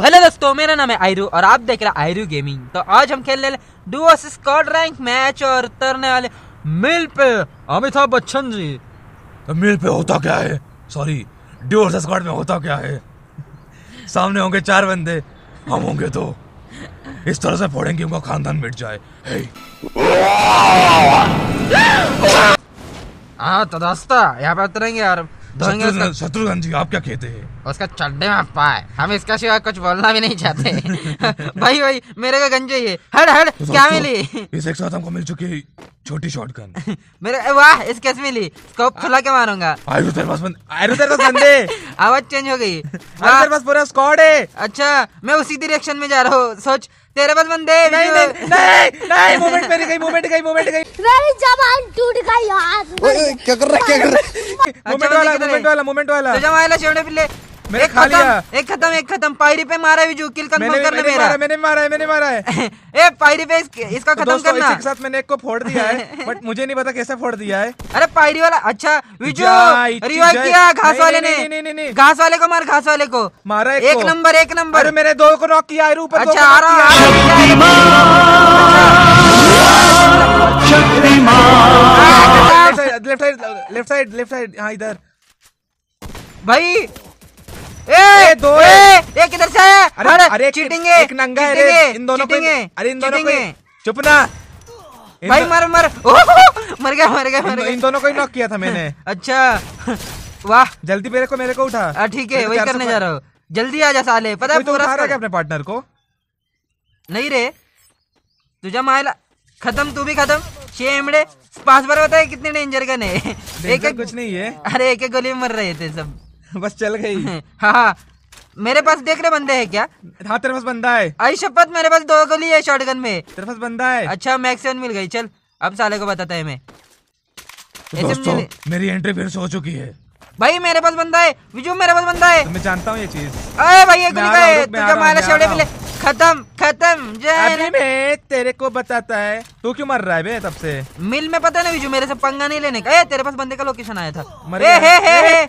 Hello दोस्तों मेरा नाम है आयरू और आप देख रहे हैं आयरू गेमिंग तो आज हम खेलने वाले डुओ स्कॉट रैंक मैच और उतरने वाले मिल पे अमिताभ बच्चन जी तो मिल पे होता क्या है सॉरी डुओ स्कॉट में होता क्या है सामने होंगे चार बंदे हम होंगे तो इस तरह से फोड़ेंगे उनका खानदान मिट जाए हाँ तो दोस्तों यहाँ पे उतरेंगे यार तो शत्रुघ्न जी आप क्या कहते हैं उसका चड्डे में पाए हम इसका सिवा कुछ बोलना भी नहीं चाहते भाई भाई मेरे का गंजे ये हट हट तो क्या मिली इस एक साथ हमको मिल चुकी है छोटी शॉटगन मेरे वाह इस कैसे मिली स्कोप खुला के मारूंगा तेरे तेरे पास पास बंद बंदे आवाज चेंज हो गई तेरे पास पूरा स्क्वाड है अच्छा मैं उसी डायरेक्शन में जा रहा हूँ सोच तेरे पास बंदे नहीं नहीं नहीं नहीं मोमेंट मेरी गई मोमेंट गई मोमेंट गई मेरी जबान टूट गई यार क्या कर रहा है क्या कर रहा है मोमेंट अच्छा, वाला मोमेंट वाला मोमेंट वाला जमा शेवड़े पिल्ले मेरे खा लिया एक खत्म एक खत्म पायरी पे मारा है किल कंफर्म करने मेरा मैंने मारा है मैंने मारा है ए पायरी पे इसका तो खत्म करना इसके साथ मैंने एक को फोड़ दिया है बट मुझे नहीं पता कैसे फोड़ दिया है अरे पायरी वाला अच्छा विजू रिवाइव किया घास वाले ने घास वाले को मार घास वाले को मारा एक नंबर एक नंबर मैंने दो को नॉक किया ऊपर अच्छा आ रहा left side left side left side हाँ इधर भाई ए दो ए ए किधर से आया अरे अरे अरे चीटिंग है एक नंगा है अरे इन दोनों पे अरे इन दोनों पे चुप ना भाई मर मर मर गया मर गया मर गया इन दोनों को ही नॉक किया था मैंने अच्छा वाह जल्दी मेरे को मेरे को उठा हाँ, ठीक है वही करने जा रहा हूँ जल्दी आ जा साले तो पता है पूरा क्या अपने पार्टनर को नहीं रे तुझा मायला खत्म तू भी खत्म शेमड़े पांच बार बताए कितने डेंजर गन है एक एक कुछ नहीं है अरे एक एक गोली में मर रहे थे सब बस चल गई हाँ हाँ मेरे पास देख रहे बंदे हैं क्या हाँ तेरे पास बंदा है आई शपथ मेरे पास दो गोली है शॉटगन में तेरे पास बंदा है अच्छा मैक्सिमम मिल गई चल अब साले को बताता है मैं तो दोस्तों मेरी एंट्री फिर से हो चुकी है भाई मेरे पास बंदा है विजू मेरे पास बंदा है तो मैं जानता हूँ ये चीज अरे भाई ये गोली का है तुझे मारा शेवड़े मिले खत्म खत्म अभी मैं तेरे को बताता है तू क्यों मर रहा है बे तब से मिल में पता नहीं जो मेरे से पंगा नहीं लेने का ए, तेरे पास बंदे का लोकेशन आया था ए, हे, हे, हे,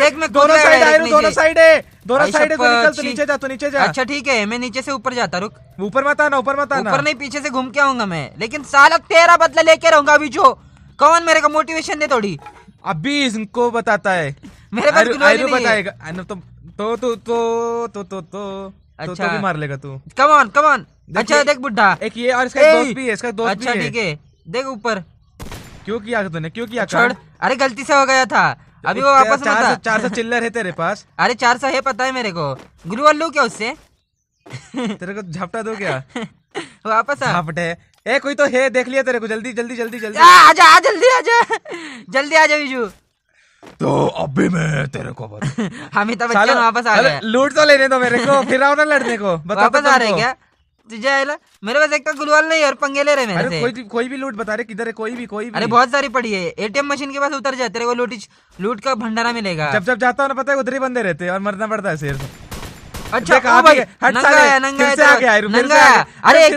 देख मैं दोनों साइड आया दोनों साइड है दोनों साइड है तो निकल तो नीचे जा तो नीचे जा अच्छा ठीक है मैं नीचे से ऊपर जाता रुक ऊपर मत आना ऊपर मत आना ऊपर नहीं पीछे से घूम के आऊंगा मैं लेकिन साला तेरा बदला लेके रहूंगा अभी जो कौन मेरे को मोटिवेशन दे थोड़ी अभी इनको बताता है मेरे पास बताएगा तो तो तो तो तो तो, तो। तो अच्छा भी मार लेगा तू कमान कमान अच्छा देख बुढ़ा एक ये और इसका दोस्त भी है इसका दोस्त अच्छा ठीक है देख ऊपर क्यों किया तूने क्यों किया छोड़ अरे गलती से हो गया था अभी वो वापस चार सौ चार सौ चिल्लर है तेरे पास अरे चार सौ है पता है मेरे को गुरु अल्लू क्या उससे तेरे को झपटा दो क्या वापस आ झपटे ए कोई तो है देख लिया तेरे को जल्दी जल्दी जल्दी जल्दी आजा आ जल्दी आजा जल्दी आजा बिजू तो अभी मैं तेरे को हम अमिताभ तो बच्चे वापस आ गया लूट तो लेने दो मेरे को फिर आओ ना लड़ने को वापस आ रहे क्या तुझे आएला मेरे पास एक तो गुलवाल नहीं और पंगे ले रहे मेरे अरे से कोई कोई भी लूट बता रहे किधर है कोई भी कोई भी अरे बहुत सारी पड़ी है एटीएम मशीन के पास उतर जा तेरे को लूट लूट का भंडारा मिलेगा जब जब जाता हूँ ना पता है उधर ही बंदे रहते हैं और मरना पड़ता है सिर्फ अच्छा हट तो, अरे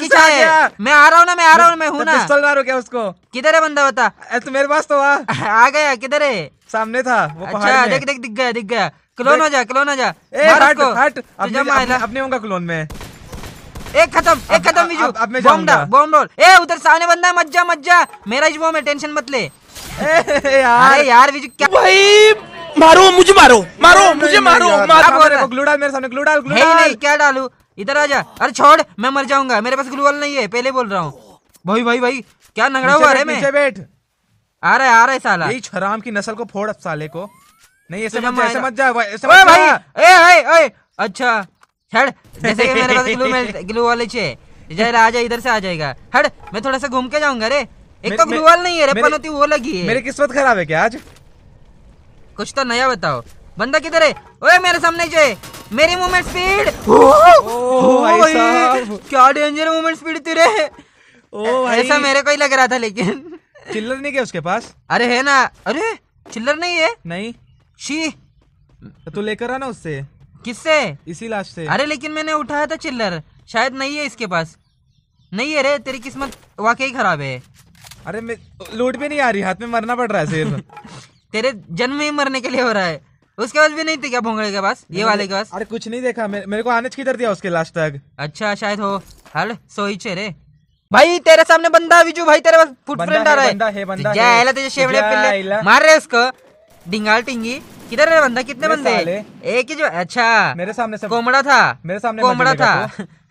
तो किधर है बंदा बता तो मेरे पास तो आ आ गया किधर है सामने था वो अच्छा देख देख दिख गया दिख गया क्लोन हो जा क्लोन हो जा हट हट अपने होगा क्लोन में एक खत्म एक खत्म बॉम रोल ए उधर सामने बंदा है मज्जा मज्जा मेरा जो बॉम्ब है टेंशन मत ले यार यार बिजू क्या भाई मारो मुझे मारो मारो मुझे मारो मारो ग्लू डाल मेरे सामने ग्लू डाल ग्लू डाल क्या डालू इधर आ जा अरे छोड़ मैं मर जाऊंगा मेरे पास ग्लू वाल नहीं है पहले बोल रहा हूँ भाई भाई भाई क्या नगड़ा हुआ है मैं बैठ आ रहा है आ रहा है साला यही छराम की नस्ल को फोड़ साले को नहीं ऐसे मत जा ऐसे मत जा ऐसे मत भाई ए ए ए अच्छा हट जैसे कि मेरे पास ग्लू ग्लू वाले छे जहर आ जाए इधर से आ जाएगा हट मैं थोड़ा सा घूम के जाऊंगा रे एक तो ग्लू वाल नहीं है रे पनोती वो लगी है मेरी किस्मत खराब है क्या आज कुछ तो नया बताओ बंदा किधर है ओए मेरे सामने जो है मेरी मूवमेंट स्पीड ओ, ओ, ओ क्या डेंजर मूवमेंट स्पीड तेरे ओ भाई ऐसा मेरे को ही लग रहा था लेकिन चिल्लर नहीं क्या उसके पास अरे है ना अरे चिल्लर नहीं है नहीं शी तो लेकर आना उससे किससे इसी लाश से अरे लेकिन मैंने उठाया था चिल्लर शायद नहीं है इसके पास नहीं है रे तेरी किस्मत वाकई खराब है अरे मैं लूट भी नहीं आ रही हाथ में मरना पड़ रहा है सिर्फ तेरे जन्म ही मरने के लिए हो रहा है उसके पास भी नहीं थे क्या भोंगड़े के पास ये वाले के पास अरे कुछ नहीं देखा मेरे, मेरे को आने किधर दिया उसके लास्ट तक अच्छा शायद हो हल सोई चेरे भाई तेरे सामने बंदा विजू भाई तेरे पास फुटप्रिंट आ रहा है बंदा है बंदा है शेवड़े मार रहे उसको डिंगाल टिंगी किधर है बंदा कितने बंदे एक ही जो अच्छा मेरे सामने से कोमड़ा था मेरे सामने कोमड़ा था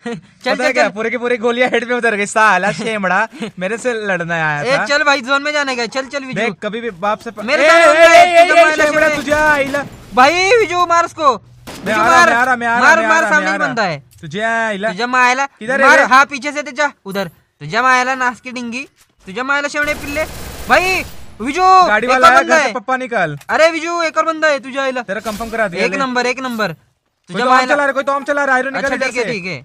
चल चल क्या पूरे की पूरी गोलियां हेड पे उतर गई साला शेमड़ा मेरे से लड़ना आया था ए, चल भाई जोन में जाने का चल चल विजू कभी भी बाप से मेरे तो शेमड़ा तुझे भाई विजू मार उसको मार मार सामने बंदा है तुझे तुझे मायला किधर मार हाँ पीछे से तो जा उधर तुझे मायला नास की डिंगी तुझे मायला शेमड़े पिल्ले भाई विजू गाड़ी वाला आया घर से पप्पा निकाल अरे विजू एक और बंदा है तुझे आयला तेरा कंफर्म करा दे एक नंबर एक नंबर तुझे तो चला रहा है कोई तो हम चला रहा है अच्छा, ठीक है ठीक है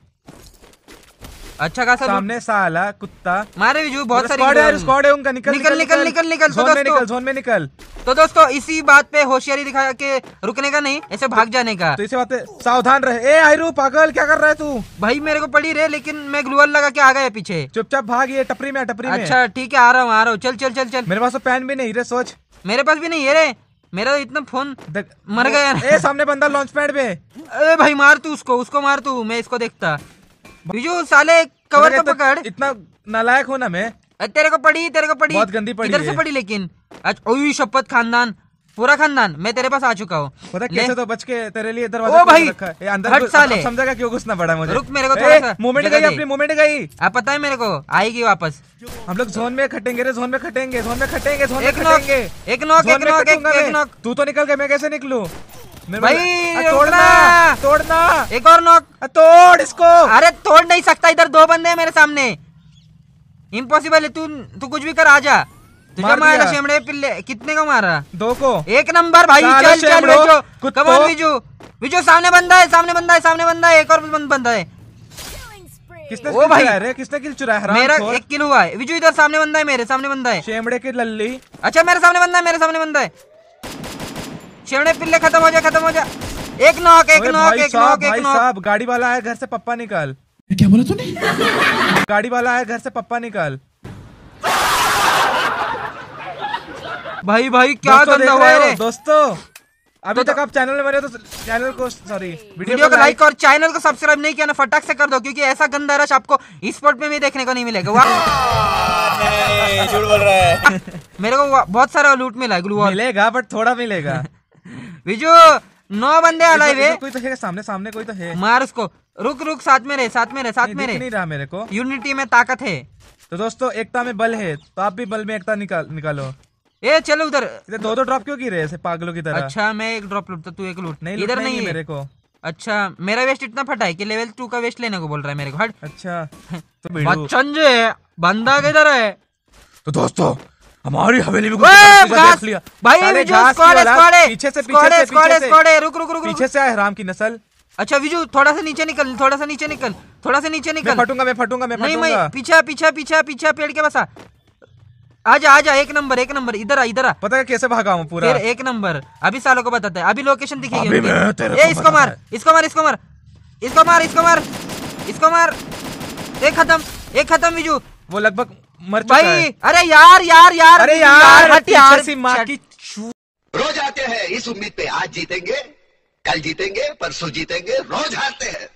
अच्छा खासा सामने साला कुत्ता मारे भी बहुत सारे स्क्वाड है उनका निकल निकल निकल निकल निकल निकल तो निकल जोन में निकल तो दोस्तों इसी बात पे होशियारी दिखा के रुकने का नहीं ऐसे भाग जाने का तो इसी बात पे सावधान रहे ए आयरू पागल क्या कर रहा है तू भाई मेरे को पड़ी रहे लेकिन मैं ग्लूअर लगा के आ गया पीछे चुपचाप भाग ये टपरी में टपरी में अच्छा ठीक है आ रहा हूँ आ रहा हूँ चल चल चल चल मेरे पास तो पैन भी नहीं रे सोच मेरे पास भी नहीं है रे मेरा तो इतना फोन मर गया ए सामने बंदा लॉन्च पैड पे ए भाई मार तू उसको उसको मार तू मैं इसको देखता बीजू साले कवर तो, तो पकड़ इतना नालायक हो ना मैं तेरे को पड़ी तेरे को पड़ी बहुत गंदी पड़ी इधर से पड़ी लेकिन अच्छा शपथ खानदान पूरा खानदान मैं तेरे पास आ चुका हूँ पता कैसे तो बच के तेरे लिए दरवाजा ओ भाई अंदर हट साले समझेगा क्यों घुसना पड़ा मुझे रुक मेरे को थोड़ा सा मोमेंट गई अपनी मोमेंट गई आप पता है मेरे को आएगी वापस हम लोग जोन में खटेंगे रे जोन में खटेंगे जोन में खटेंगे जोन में खटेंगे एक नॉक एक नॉक एक नॉक तू तो निकल गए मैं कैसे निकलूं भाई तोड़ना तोड़ना एक और नॉक तोड़ इसको अरे तोड़ नहीं सकता इधर दो बंदे हैं मेरे सामने इम्पॉसिबल है तू तू कुछ भी कर आजा तुझे मारा शेमड़े पिल्ले कितने को मारा दो को एक नंबर भाई चल चल सामने बंदा है सामने बंदा है सामने बंदा है एक और बंदा है किसने ओ भाई रे किसने किल चुराया हराम मेरा एक किल हुआ है बिजू इधर सामने बंदा है मेरे सामने बंदा है शेमड़े के लल्ली अच्छा मेरे सामने बंदा है मेरे सामने बंदा है शेरने पिल्ले खत्म हो जाए खत्म हो जाए एक नॉक एक नॉक एक नॉक एक नॉक साहब गाड़ी वाला आया घर से पप्पा निकाल क्या बोला तूने गाड़ी वाला आया घर से पप्पा निकाल भाई भाई क्या गंदा हुआ है दोस्तों अभी तो तक तो- आप चैनल में बने तो चैनल को सॉरी वीडियो, को लाइक और चैनल को सब्सक्राइब नहीं किया ना फटाक से कर दो क्योंकि ऐसा गंदा रश आपको स्पोर्ट में भी देखने को नहीं मिलेगा वाह झूठ बोल रहा है मेरे को बहुत सारा लूट मिला है मिलेगा बट थोड़ा मिलेगा विजू नौ बंदे अलाइव है कोई तो है सामने सामने कोई तो है मार उसको रुक रुक साथ में रहे साथ में रहे साथ में रहे नहीं रहा मेरे को यूनिटी में ताकत है तो दोस्तों एकता में बल है तो आप भी बल में एकता निकाल निकालो ए चलो उधर दो दो ड्रॉप क्यों की रहे ऐसे पागलों की तरह अच्छा मैं एक ड्रॉप लूटता तू एक लूट नहीं इधर नहीं मेरे को अच्छा मेरा वेस्ट इतना फटा है कि लेवल टू का वेस्ट लेने को बोल रहा है मेरे को हट अच्छा तो बच्चन जो है बंदा किधर है तो दोस्तों हमारी हवेली में देख लिया भाई पीछे से पीछे से रुक रुक रुक पीछे से आए हराम की नस्ल अच्छा विजू थोड़ा सा नीचे निकल थोड़ा सा नीचे निकल थोड़ा सा नीचे निकल मैं फटूंगा मैं फटूंगा मैं नहीं मैं पीछे पीछे पीछे पीछे पेड़ के बसा आजा आजा एक नंबर एक नंबर इधर आ इधर आ पता है कैसे भागा हूँ पूरा एक नंबर अभी सालों को बताता है अभी लोकेशन दिखेगी अभी मैं तेरे ए इसको मार इसको मार इसको मार इसको मार इसको मार इसको मार एक खत्म एक खत्म विजू वो लगभग मर चुका है अरे यार यार यार अरे यार यार माँ की रोज आते हैं इस उम्मीद पे आज जीतेंगे कल जीतेंगे परसों जीतेंगे रोज हारते हैं